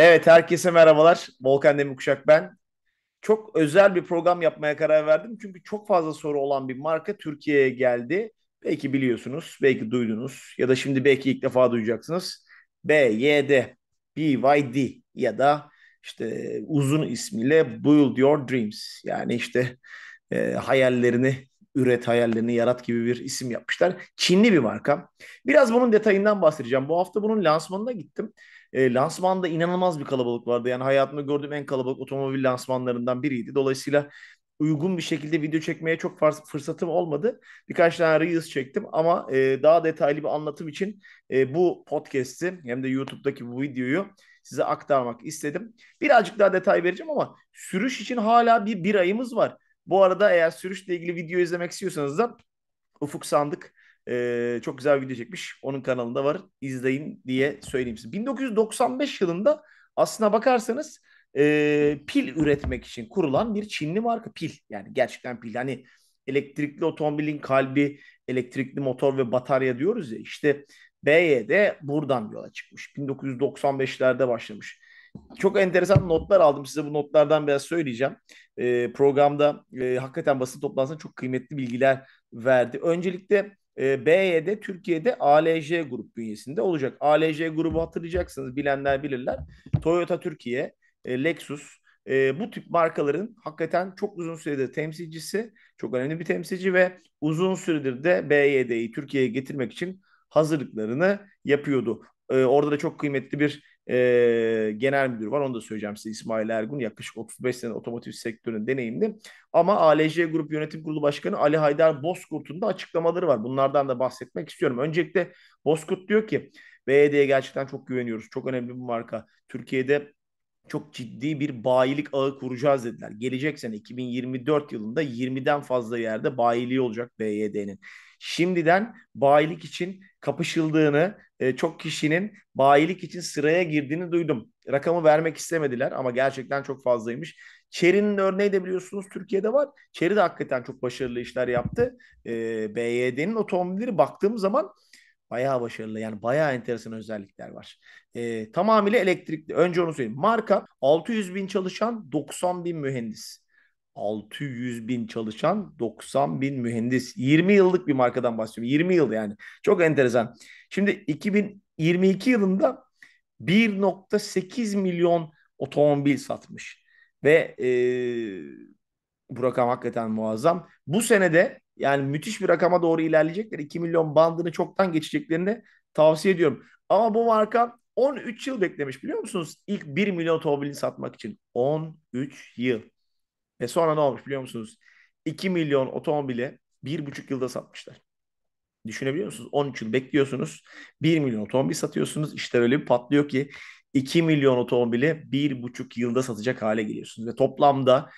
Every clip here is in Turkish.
Evet herkese merhabalar. Volkan Demirkuşak ben. Çok özel bir program yapmaya karar verdim. Çünkü çok fazla soru olan bir marka Türkiye'ye geldi. Belki biliyorsunuz, belki duydunuz ya da şimdi belki ilk defa duyacaksınız. BYD, BYD ya da işte uzun ismiyle Build Your Dreams. Yani işte e, hayallerini üret hayallerini yarat gibi bir isim yapmışlar. Çinli bir marka. Biraz bunun detayından bahsedeceğim. Bu hafta bunun lansmanına gittim. E, lansmanda inanılmaz bir kalabalık vardı. Yani hayatımda gördüğüm en kalabalık otomobil lansmanlarından biriydi. Dolayısıyla uygun bir şekilde video çekmeye çok fırsatım olmadı. Birkaç tane Reels çektim ama e, daha detaylı bir anlatım için e, bu podcast'i hem de YouTube'daki bu videoyu size aktarmak istedim. Birazcık daha detay vereceğim ama sürüş için hala bir, bir ayımız var. Bu arada eğer sürüşle ilgili video izlemek istiyorsanız da Ufuk Sandık e, çok güzel bir video çekmiş. Onun kanalında var. İzleyin diye söyleyeyim size. 1995 yılında aslına bakarsanız e, pil üretmek için kurulan bir Çinli marka pil. Yani gerçekten pil. Hani elektrikli otomobilin kalbi elektrikli motor ve batarya diyoruz ya. İşte BYD buradan yola çıkmış. 1995'lerde başlamış. Çok enteresan notlar aldım. Size bu notlardan biraz söyleyeceğim. E, programda e, hakikaten basın toplantısında çok kıymetli bilgiler verdi. Öncelikle e, BYD Türkiye'de ALJ grup bünyesinde olacak. ALJ grubu hatırlayacaksınız. Bilenler bilirler. Toyota Türkiye, e, Lexus, e, bu tip markaların hakikaten çok uzun süredir temsilcisi, çok önemli bir temsilci ve uzun süredir de BYD'yi Türkiye'ye getirmek için hazırlıklarını yapıyordu. E, orada da çok kıymetli bir e, genel müdür var. Onu da söyleyeceğim size İsmail Ergun. Yaklaşık 35 sene otomotiv sektörünün deneyimli. Ama ALJ Grup Yönetim Kurulu Başkanı Ali Haydar Bozkurt'un da açıklamaları var. Bunlardan da bahsetmek istiyorum. Öncelikle Bozkurt diyor ki BYD'ye e gerçekten çok güveniyoruz. Çok önemli bir marka. Türkiye'de çok ciddi bir bayilik ağı kuracağız dediler. Gelecek sene 2024 yılında 20'den fazla yerde bayiliği olacak BYD'nin. Şimdiden bayilik için kapışıldığını, e, çok kişinin bayilik için sıraya girdiğini duydum. Rakamı vermek istemediler ama gerçekten çok fazlaymış. Çeri'nin örneği de biliyorsunuz Türkiye'de var. Çeri de hakikaten çok başarılı işler yaptı. E, BYD'nin otomobilleri baktığım zaman Bayağı başarılı yani bayağı enteresan özellikler var. E, tamamıyla elektrikli. Önce onu söyleyeyim. Marka 600 bin çalışan 90 bin mühendis. 600 bin çalışan 90 bin mühendis. 20 yıllık bir markadan bahsediyorum. 20 yıl yani. Çok enteresan. Şimdi 2022 yılında 1.8 milyon otomobil satmış. Ve e, bu rakam hakikaten muazzam. Bu senede yani müthiş bir rakama doğru ilerleyecekler. 2 milyon bandını çoktan geçeceklerini tavsiye ediyorum. Ama bu marka 13 yıl beklemiş biliyor musunuz? İlk 1 milyon otomobilini satmak için. 13 yıl. Ve sonra ne olmuş biliyor musunuz? 2 milyon otomobili 1,5 yılda satmışlar. Düşünebiliyor musunuz? 13 yıl bekliyorsunuz. 1 milyon otomobil satıyorsunuz. İşte öyle bir patlıyor ki 2 milyon otomobili 1,5 yılda satacak hale geliyorsunuz. Ve toplamda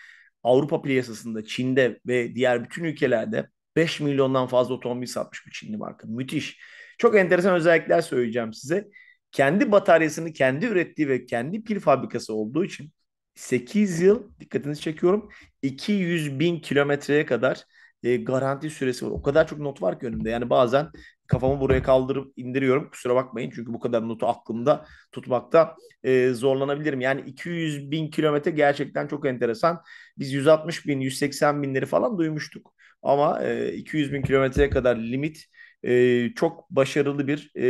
Avrupa piyasasında, Çin'de ve diğer bütün ülkelerde 5 milyondan fazla otomobil satmış bir Çinli marka. Müthiş. Çok enteresan özellikler söyleyeceğim size. Kendi bataryasını kendi ürettiği ve kendi pil fabrikası olduğu için 8 yıl dikkatinizi çekiyorum 200 bin kilometreye kadar e, garanti süresi var. O kadar çok not var ki önümde. Yani bazen kafamı buraya kaldırıp indiriyorum. Kusura bakmayın çünkü bu kadar notu aklımda tutmakta e, zorlanabilirim. Yani 200 bin kilometre gerçekten çok enteresan. Biz 160 bin, 180 binleri falan duymuştuk. Ama e, 200 bin kilometreye kadar limit e, çok başarılı bir e,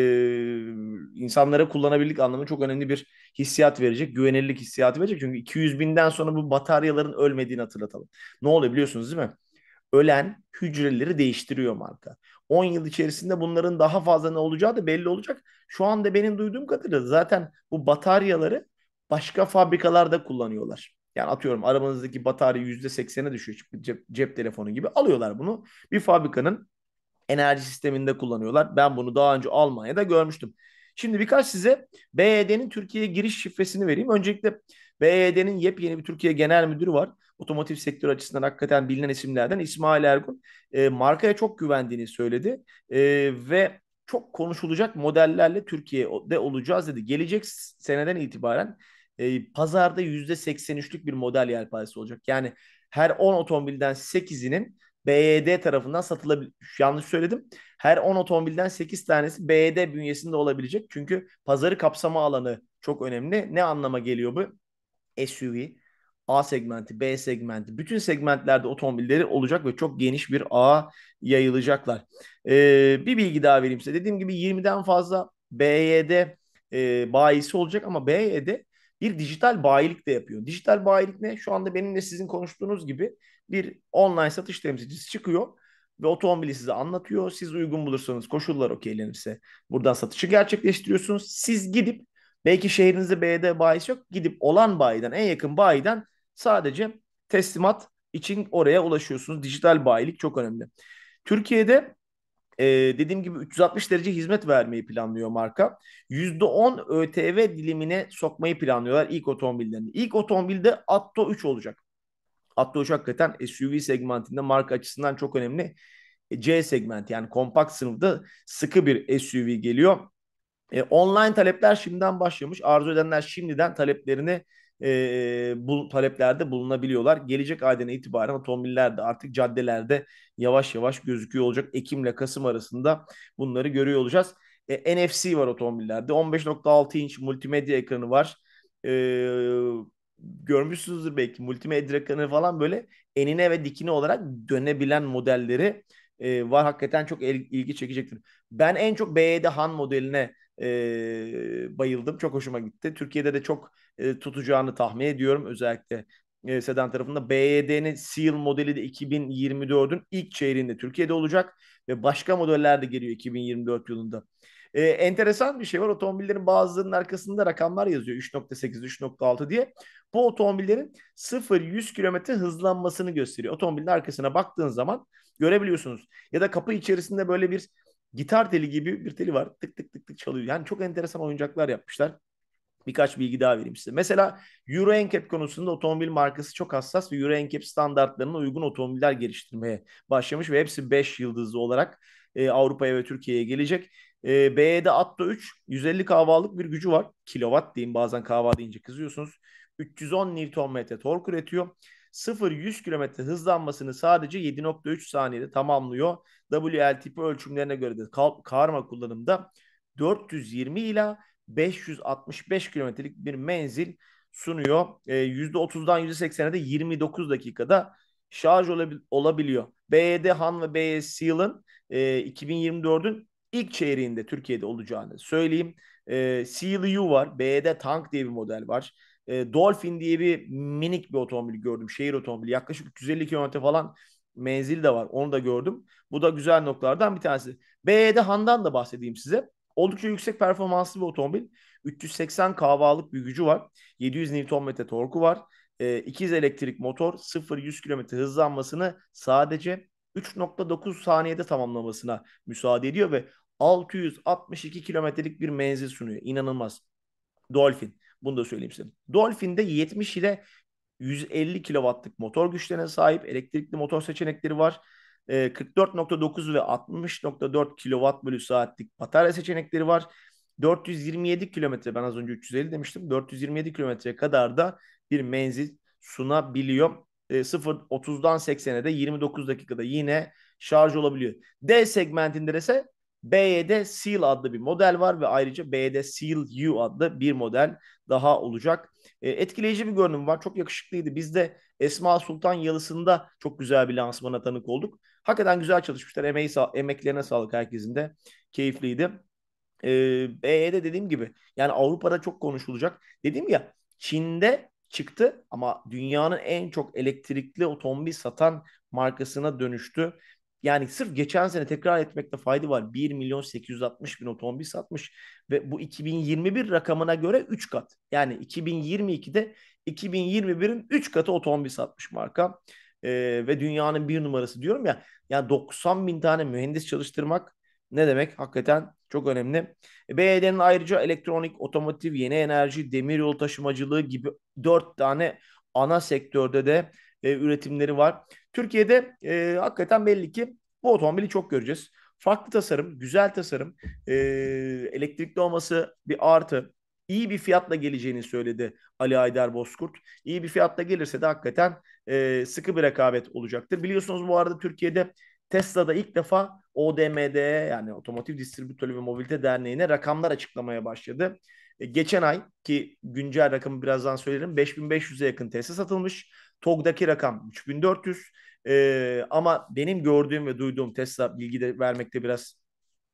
insanlara kullanabilirlik anlamı çok önemli bir hissiyat verecek. Güvenilirlik hissiyatı verecek. Çünkü 200 binden sonra bu bataryaların ölmediğini hatırlatalım. Ne oluyor biliyorsunuz değil mi? ölen hücreleri değiştiriyor marka. 10 yıl içerisinde bunların daha fazla ne olacağı da belli olacak. Şu anda benim duyduğum kadarıyla zaten bu bataryaları başka fabrikalarda kullanıyorlar. Yani atıyorum arabanızdaki batarya %80'e düşüyor cep, cep telefonu gibi. Alıyorlar bunu bir fabrikanın enerji sisteminde kullanıyorlar. Ben bunu daha önce Almanya'da görmüştüm. Şimdi birkaç size BYD'nin e Türkiye'ye giriş şifresini vereyim. Öncelikle BYD'nin e yepyeni bir Türkiye Genel Müdürü var otomotiv sektör açısından hakikaten bilinen isimlerden İsmail Ergun e, markaya çok güvendiğini söyledi e, ve çok konuşulacak modellerle Türkiye'de olacağız dedi. Gelecek seneden itibaren e, pazarda %83'lük bir model yelpazesi olacak. Yani her 10 otomobilden 8'inin BYD e tarafından satılabilir. Yanlış söyledim. Her 10 otomobilden 8 tanesi BYD e bünyesinde olabilecek. Çünkü pazarı kapsama alanı çok önemli. Ne anlama geliyor bu? SUV, A segmenti, B segmenti, bütün segmentlerde otomobilleri olacak ve çok geniş bir ağa yayılacaklar. Ee, bir bilgi daha vereyim size. Dediğim gibi 20'den fazla BYD e, bayisi olacak ama BYD bir dijital bayilik de yapıyor. Dijital bayilik ne? Şu anda benimle sizin konuştuğunuz gibi bir online satış temsilcisi çıkıyor ve otomobili size anlatıyor. Siz uygun bulursanız, koşullar okeylenirse buradan satışı gerçekleştiriyorsunuz. Siz gidip belki şehrinizde BD bayisi yok. Gidip olan bayiden, en yakın bayiden Sadece teslimat için oraya ulaşıyorsunuz. Dijital bayilik çok önemli. Türkiye'de e, dediğim gibi 360 derece hizmet vermeyi planlıyor marka. %10 ÖTV dilimine sokmayı planlıyorlar ilk otomobillerini. İlk otomobilde Atto 3 olacak. Atto 3 hakikaten SUV segmentinde marka açısından çok önemli. E, C segmenti yani kompakt sınıfta sıkı bir SUV geliyor. E, online talepler şimdiden başlamış. Arzu edenler şimdiden taleplerini e, bu taleplerde bulunabiliyorlar. Gelecek aydan itibaren otomobiller de artık caddelerde yavaş yavaş gözüküyor olacak. Ekim ile Kasım arasında bunları görüyor olacağız. E, NFC var otomobillerde. 15.6 inç multimedya ekranı var. E, görmüşsünüzdür belki multimedya ekranı falan böyle enine ve dikine olarak dönebilen modelleri e, var. Hakikaten çok ilgi çekecektir. Ben en çok BED Han modeline e, bayıldım. Çok hoşuma gitti. Türkiye'de de çok e, tutacağını tahmin ediyorum. Özellikle e, Sedan tarafında BYD'nin Seal modeli de 2024'ün ilk çeyreğinde Türkiye'de olacak ve başka modeller de geliyor 2024 yılında. E, enteresan bir şey var. Otomobillerin bazılarının arkasında rakamlar yazıyor. 3.8, 3.6 diye. Bu otomobillerin 0-100 kilometre hızlanmasını gösteriyor. Otomobilin arkasına baktığın zaman görebiliyorsunuz. Ya da kapı içerisinde böyle bir gitar teli gibi bir teli var. Tık tık tık tık çalıyor. Yani çok enteresan oyuncaklar yapmışlar. Birkaç bilgi daha vereyim size. Mesela Euro NCAP konusunda otomobil markası çok hassas ve Euro NCAP standartlarına uygun otomobiller geliştirmeye başlamış ve hepsi 5 yıldızlı olarak e, Avrupa'ya ve Türkiye'ye gelecek. E, BE'de Atto 3 150 kahvalık bir gücü var. Kilowatt deyin bazen kahva deyince kızıyorsunuz. 310 Nm tork üretiyor. 0-100 km hızlanmasını sadece 7.3 saniyede tamamlıyor. WLTP ölçümlerine göre de karma kullanımda 420 ila 565 kilometrelik bir menzil sunuyor. E, %30'dan %80'e de 29 dakikada şarj olabil- olabiliyor. BYD Han ve BYD Seal'ın e, 2024'ün ilk çeyreğinde Türkiye'de olacağını söyleyeyim. E, Seal U var. BYD Tank diye bir model var. E, Dolphin diye bir minik bir otomobil gördüm. Şehir otomobili. Yaklaşık 350 kilometre falan menzili de var. Onu da gördüm. Bu da güzel noktalardan bir tanesi. BE'de Han'dan da bahsedeyim size. Oldukça yüksek performanslı bir otomobil. 380 kavalık bir gücü var. 700 Nm torku var. E, ikiz elektrik motor 0-100 km hızlanmasını sadece 3.9 saniyede tamamlamasına müsaade ediyor ve 662 kilometrelik bir menzil sunuyor. İnanılmaz. Dolphin. Bunu da söyleyeyim size. Dolphin'de 70 ile 150 kW'lık motor güçlerine sahip elektrikli motor seçenekleri var. 44.9 ee, ve 60.4 kW bölü saatlik batarya seçenekleri var. 427 kilometre ben az önce 350 demiştim. 427 kilometreye kadar da bir menzil sunabiliyor. 0 30'dan 80'e de 29 dakikada yine şarj olabiliyor. D segmentinde ise BYD Seal adlı bir model var ve ayrıca BYD Seal U adlı bir model daha olacak. E, etkileyici bir görünüm var. Çok yakışıklıydı. Biz de Esma Sultan Yalısı'nda çok güzel bir lansmana tanık olduk. Hakikaten güzel çalışmışlar. Emeği sa- emeklerine sağlık herkesin de. Keyifliydi. E, BYD dediğim gibi yani Avrupa'da çok konuşulacak. Dediğim ya Çin'de çıktı ama dünyanın en çok elektrikli otomobil satan markasına dönüştü yani sırf geçen sene tekrar etmekte fayda var. 1 milyon 860 bin otomobil satmış ve bu 2021 rakamına göre 3 kat. Yani 2022'de 2021'in 3 katı otomobil satmış marka. Ee, ve dünyanın bir numarası diyorum ya. Yani 90 bin tane mühendis çalıştırmak ne demek? Hakikaten çok önemli. E, BED'nin ayrıca elektronik, otomotiv, yeni enerji, demiryolu taşımacılığı gibi 4 tane ana sektörde de e, üretimleri var. Türkiye'de e, hakikaten belli ki bu otomobili çok göreceğiz. Farklı tasarım, güzel tasarım, e, elektrikli olması bir artı. İyi bir fiyatla geleceğini söyledi Ali Aydar Bozkurt. İyi bir fiyatla gelirse de hakikaten e, sıkı bir rekabet olacaktır. Biliyorsunuz bu arada Türkiye'de Tesla'da ilk defa ODMD yani Otomotiv Distribütörü ve Mobilite Derneği'ne rakamlar açıklamaya başladı. E, geçen ay ki güncel rakamı birazdan söylerim 5500'e yakın Tesla satılmış. TOG'daki rakam 3400. Ee, ama benim gördüğüm ve duyduğum Tesla bilgi de vermekte biraz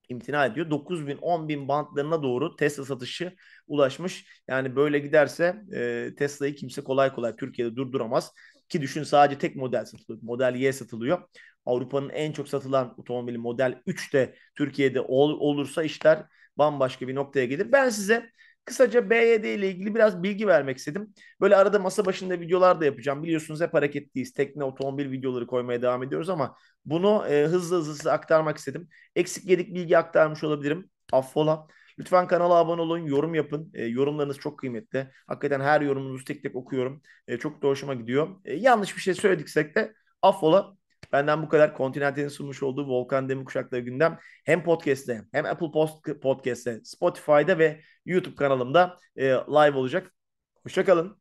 imtina ediyor. 9.000-10.000 10 bantlarına doğru Tesla satışı ulaşmış. Yani böyle giderse e, Tesla'yı kimse kolay kolay Türkiye'de durduramaz. Ki düşün sadece tek model satılıyor. Model Y satılıyor. Avrupa'nın en çok satılan otomobili Model 3 de Türkiye'de ol, olursa işler bambaşka bir noktaya gelir. Ben size Kısaca BYD ile ilgili biraz bilgi vermek istedim. Böyle arada masa başında videolar da yapacağım. Biliyorsunuz hep hareketliyiz. Tekne, otomobil videoları koymaya devam ediyoruz ama bunu e, hızlı hızlı size aktarmak istedim. Eksik yedik bilgi aktarmış olabilirim. Affola. Lütfen kanala abone olun, yorum yapın. E, yorumlarınız çok kıymetli. Hakikaten her yorumunuzu tek tek okuyorum. E, çok da hoşuma gidiyor. E, yanlış bir şey söylediksek de affola Benden bu kadar Kontinental'in sunmuş olduğu Volkan Demirkuşak'la gündem hem podcast'te hem Apple Podcast Podcast'te, Spotify'da ve YouTube kanalımda e, live olacak. Hoşçakalın.